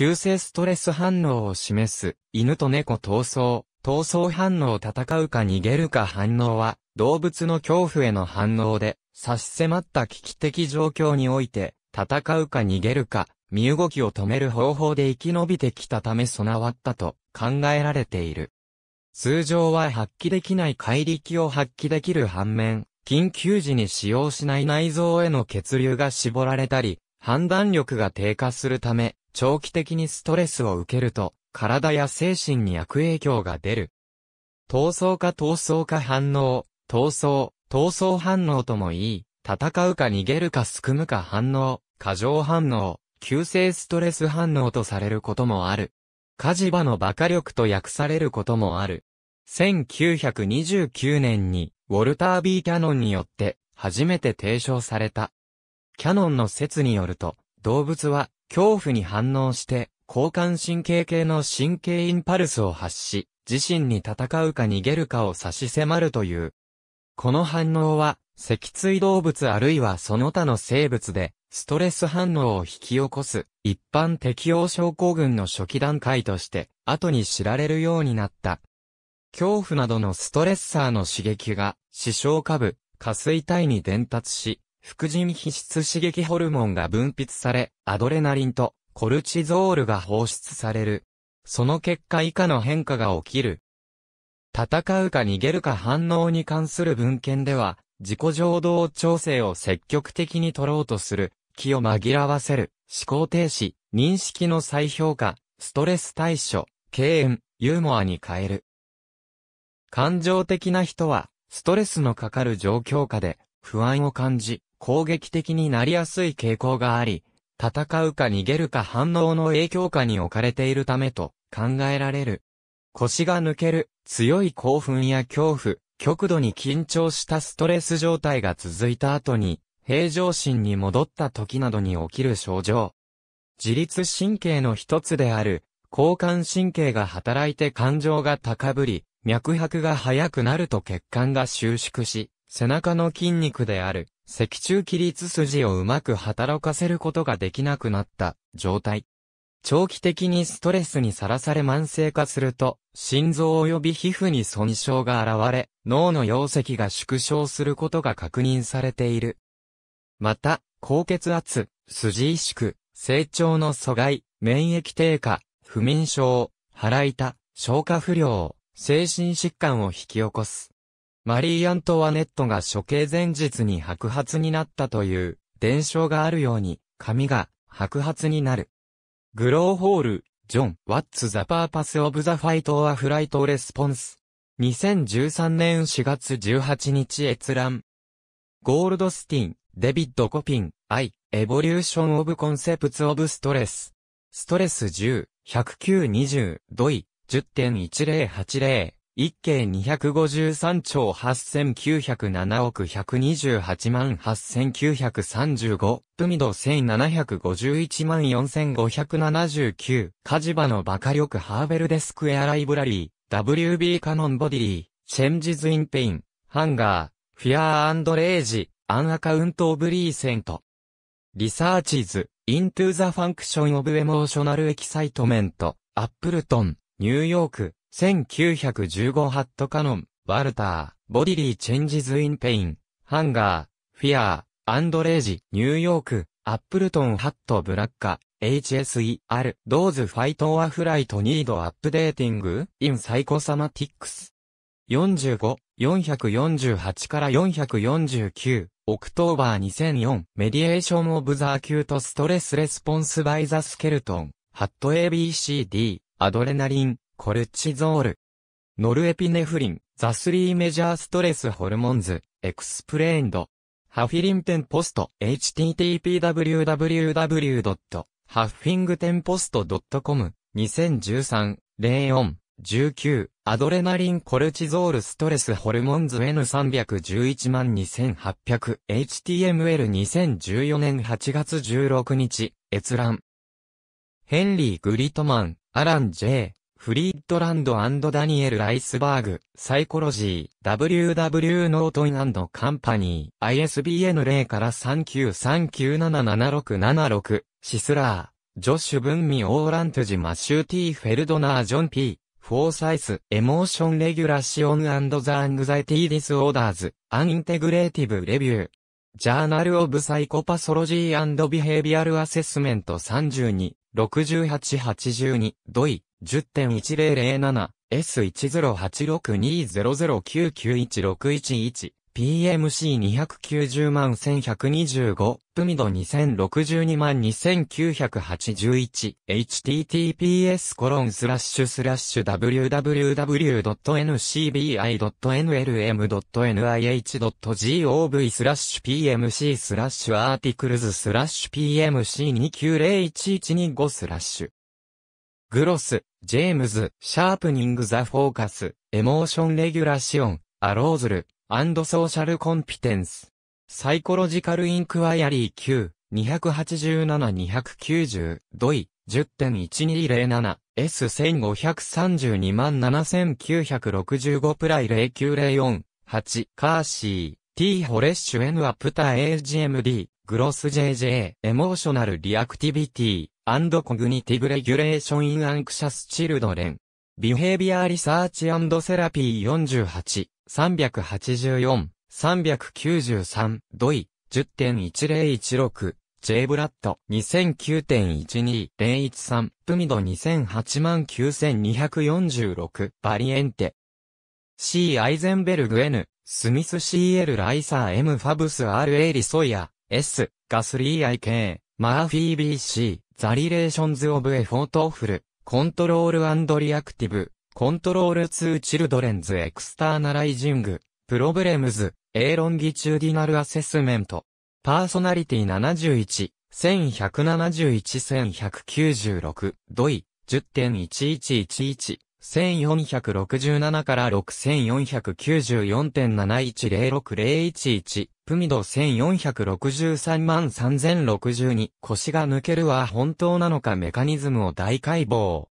急性ストレス反応を示す、犬と猫闘争、闘争反応戦うか逃げるか反応は、動物の恐怖への反応で、差し迫った危機的状況において、戦うか逃げるか、身動きを止める方法で生き延びてきたため備わったと考えられている。通常は発揮できない怪力を発揮できる反面、緊急時に使用しない内臓への血流が絞られたり、判断力が低下するため、長期的にストレスを受けると、体や精神に悪影響が出る。闘争か闘争か反応、闘争、闘争反応ともいい、戦うか逃げるかすくむか反応、過剰反応、急性ストレス反応とされることもある。火事場の馬鹿力と訳されることもある。1929年に、ウォルター・ビー・キャノンによって、初めて提唱された。キャノンの説によると、動物は恐怖に反応して、交感神経系の神経インパルスを発し、自身に戦うか逃げるかを差し迫るという。この反応は、脊椎動物あるいはその他の生物で、ストレス反応を引き起こす、一般適応症候群の初期段階として、後に知られるようになった。恐怖などのストレッサーの刺激が、視床下部、下垂体に伝達し、副腎皮質刺激ホルモンが分泌され、アドレナリンとコルチゾールが放出される。その結果以下の変化が起きる。戦うか逃げるか反応に関する文献では、自己情動調整を積極的に取ろうとする、気を紛らわせる、思考停止、認識の再評価、ストレス対処、敬遠、ユーモアに変える。感情的な人は、ストレスのかかる状況下で、不安を感じ、攻撃的になりやすい傾向があり、戦うか逃げるか反応の影響下に置かれているためと考えられる。腰が抜ける、強い興奮や恐怖、極度に緊張したストレス状態が続いた後に、平常心に戻った時などに起きる症状。自律神経の一つである、交感神経が働いて感情が高ぶり、脈拍が速くなると血管が収縮し、背中の筋肉である、脊柱起立筋をうまく働かせることができなくなった状態。長期的にストレスにさらされ慢性化すると、心臓及び皮膚に損傷が現れ、脳の容積が縮小することが確認されている。また、高血圧、筋萎縮、成長の阻害、免疫低下、不眠症、腹痛、消化不良、精神疾患を引き起こす。マリー・アントワネットが処刑前日に白髪になったという伝承があるように、髪が白髪になる。グローホール、ジョン、What's the purpose of the fight or flight response? 2013年4月18日閲覧。ゴールドスティン、デビッド・コピン、アイ、エボリューション・オブ・コンセプツ・オブ・ストレス。ストレス10、10920、ドイ、10.1080。一計253兆8907億128万8935、プミド1751万4579、カジバのバカ力ハーベルデスクエアライブラリー、WB カノンボディー、チェンジズインペイン、ハンガー、フィアーレイジ、アンアカウントオブリーセント。リサーチズ、イントゥーザファンクションオブエモーショナルエキサイトメント、アップルトン、ニューヨーク、1915ハットカノン、ワルター、ボディリー・チェンジズ・イン・ペイン、ハンガー、フィアー、アンドレージ、ニューヨーク、アップルトン・ハット・ブラッカ、HSER、ドーズ・ファイト・オア・フライト・ニード・アップデーティング、イン・サイコサマティックス。45、448から449、オクトーバー2004、メディエーション・オブ・ザ・ーキュート・ストレス・レスポンス・バイ・ザ・スケルトン、ハット ABCD、アドレナリン、コルチゾール。ノルエピネフリン、ザスリーメジャーストレスホルモンズ、エクスプレインド。ハフィリンペンポスト、http://www.huffingtenpost.com、2013-04。19、アドレナリンコルチゾールストレスホルモンズ N3112800800、HTML2014 年8月16日、閲覧。ヘンリー・グリトマン、アラン・ J。フリーッドランドダニエル・ライスバーグ、サイコロジー、WW ノートンカンパニー、ISBN0 から3939777676、シスラー、ジョッシュ・文ミ・オーラントジ・マシュー・ティ・フェルドナー・ジョン・ピー、フォーサイス、エモーション・レギュラシオンザ・アングザイティ・ディス・オーダーズ、アン・インテグレーティブ・レビュー、ジャーナル・オブ・サイコパソロジー・ビヘイビアル・アセスメント32、6882、ドイ、10.1007S1086200991611 PMC290 万1125、プミド2062万2981、https コロンスラッシュスラッシュ www.ncbi.nlm.nih.gov スラッシュ PMC スラッシュアーティクルズスラッシュ PMC2901125 スラッシュグロス、ジェームズ、シャープニングザフォーカス、エモーションレギュラシオン、アローズル、アンドソーシャルコンピテンス。サイコロジカルインクワイアリー Q、287-290、ドイ、10.1207、S15327965 プライ0904、8、カーシー、T ホレッシュ N アプター・ AGMD、グロス JJ、エモーショナルリアクティビティ、アンドコグニティブレギュレーションインアンクシャスチルドレン。ビヘイビアリサーチアンドセラピー48、384、393、ドイ、10.1016、J ブラッド2009.12013、プミド20089246、バリエンテ。C アイゼンベルグ N、スミス CL ライサー M ファブス RA リソイア、S ガスリー i k マーフィー BC、ザリレーションズオブエフォートフル、コントロールアンドリアクティブ、コントロール2チルドレンズエクスターナライジング、プロブレムズ、エーロンギチューディナルアセスメント、パーソナリティ71、1171-1196、ドイ、10.1111 1467から6494.71060111、プミド1463万3062、腰が抜けるは本当なのかメカニズムを大解剖。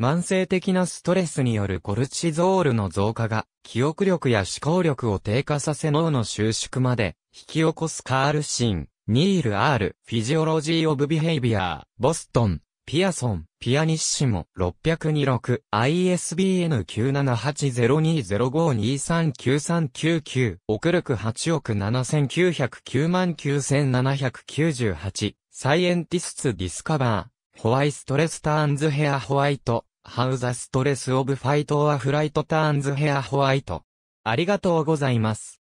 慢性的なストレスによるコルチゾールの増加が、記憶力や思考力を低下させ脳の収縮まで、引き起こすカールシン、ニール・アール、フィジオロジー・オブ・ビヘイビアー、ボストン、ピアソン、ピアニッシモ、602-6、ISBN 9780205239399、奥力8億7909万9798、サイエンティスツディスカバー、ホワイストレスターンズヘアホワイト、ハウザストレスオブファイトオアフライトターンズヘアホワイト。ありがとうございます。